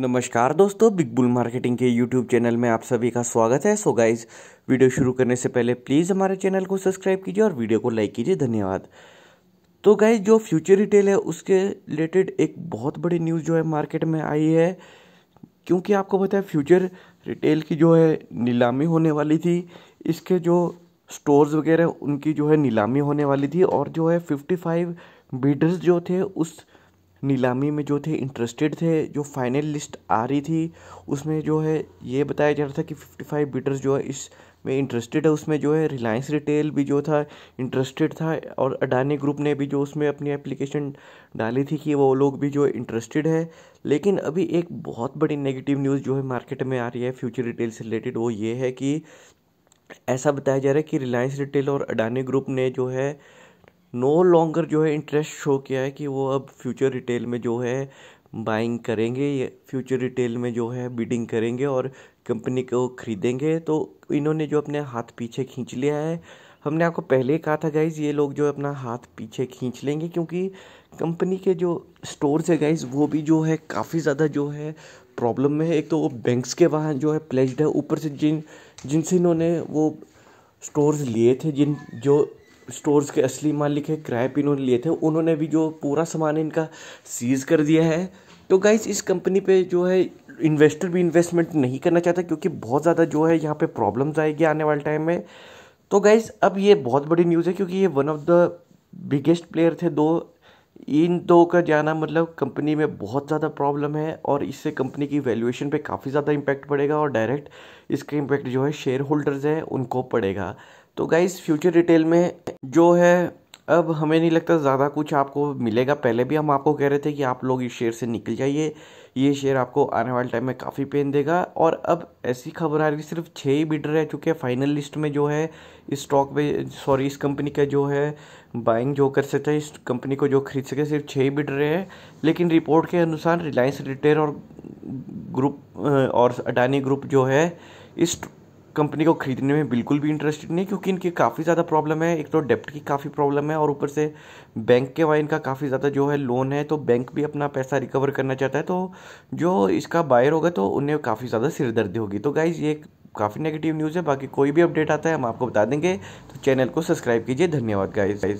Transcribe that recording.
नमस्कार दोस्तों big bull marketing के यूट्यूब चैनल में आप सभी का स्वागत है सो गाइज वीडियो शुरू करने से पहले प्लीज़ हमारे चैनल को सब्सक्राइब कीजिए और वीडियो को लाइक कीजिए धन्यवाद तो गाइज जो फ्यूचर रिटेल है उसके रिलेटेड एक बहुत बड़ी न्यूज़ जो है मार्केट में आई है क्योंकि आपको पता है फ्यूचर रिटेल की जो है नीलामी होने वाली थी इसके जो स्टोर्स वगैरह उनकी जो है नीलामी होने वाली थी और जो है फिफ्टी फाइव बीडर्स जो थे उस नीलामी में जो थे इंटरेस्टेड थे जो फाइनल लिस्ट आ रही थी उसमें जो है ये बताया जा रहा था कि फिफ्टी फाइव बीटर्स जो है इस में इंटरेस्टेड है उसमें जो है रिलायंस रिटेल भी जो था इंटरेस्टेड था और अडानी ग्रुप ने भी जो उसमें अपनी एप्लीकेशन डाली थी कि वो लोग भी जो इंटरेस्टेड है लेकिन अभी एक बहुत बड़ी नेगेटिव न्यूज़ जो है मार्केट में आ रही है फ्यूचर रिटेल से रिलेटेड वो ये है कि ऐसा बताया जा रहा है कि रिलायंस रिटेल और अडानी ग्रुप ने जो है नो no लॉन्गर जो है इंटरेस्ट शो किया है कि वो अब फ्यूचर रिटेल में जो है बाइंग करेंगे फ्यूचर रिटेल में जो है बिडिंग करेंगे और कंपनी को खरीदेंगे तो इन्होंने जो अपने हाथ पीछे खींच लिया है हमने आपको पहले ही कहा था गाइज़ ये लोग जो अपना हाथ पीछे खींच लेंगे क्योंकि कंपनी के जो स्टोर्स है गाइज़ वो भी जो है काफ़ी ज़्यादा जो है प्रॉब्लम में है एक तो वो बैंक्स के वहाँ जो है प्लेस्ड है ऊपर से जिन जिनसे इन्होंने वो स्टोर्स लिए थे जिन जो स्टोर्स के असली मालिक है क्रैप इन्होंने लिए थे उन्होंने भी जो पूरा सामान इनका सीज कर दिया है तो गाइज़ इस कंपनी पे जो है इन्वेस्टर भी इन्वेस्टमेंट नहीं करना चाहता क्योंकि बहुत ज़्यादा जो है यहाँ पे प्रॉब्लम्स आएगी आने वाले टाइम में तो गाइज़ अब ये बहुत बड़ी न्यूज़ है क्योंकि ये one of the biggest player थे दो इन दो का जाना मतलब कंपनी में बहुत ज़्यादा प्रॉब्लम है और इससे कंपनी की वैल्यूएशन पे काफ़ी ज़्यादा इम्पैक्ट पड़ेगा और डायरेक्ट इसका इम्पैक्ट जो है शेयर होल्डर्स हैं उनको पड़ेगा तो गाइज़ फ्यूचर रिटेल में जो है अब हमें नहीं लगता ज़्यादा कुछ आपको मिलेगा पहले भी हम आपको कह रहे थे कि आप लोग इस शेयर से निकल जाइए ये शेयर आपको आने वाले टाइम में काफ़ी पेन देगा और अब ऐसी खबर आ रही सिर्फ छः ही बिडर रह चुके हैं फाइनल लिस्ट में जो है इस स्टॉक में सॉरी इस कंपनी का जो है बाइंग जो कर सकते है इस कंपनी को जो खरीद सके सिर्फ छः ही बिडर रहे हैं लेकिन रिपोर्ट के अनुसार रिलायंस रिटेल और ग्रुप और अडानी ग्रुप जो है इस कंपनी को खरीदने में बिल्कुल भी इंटरेस्टेड नहीं क्योंकि इनकी काफ़ी ज़्यादा प्रॉब्लम है एक तो डेप्ट की काफ़ी प्रॉब्लम है और ऊपर से बैंक के वहाँ इनका काफ़ी ज़्यादा जो है लोन है तो बैंक भी अपना पैसा रिकवर करना चाहता है तो जो इसका बायर होगा तो उन्हें काफ़ी ज़्यादा सिरदर्दी होगी तो गाइज़ ये काफ़ी नेगेटिव न्यूज़ है बाकी कोई भी अपडेट आता है हम आपको बता देंगे तो चैनल को सब्सक्राइब कीजिए धन्यवाद गाइज गाइज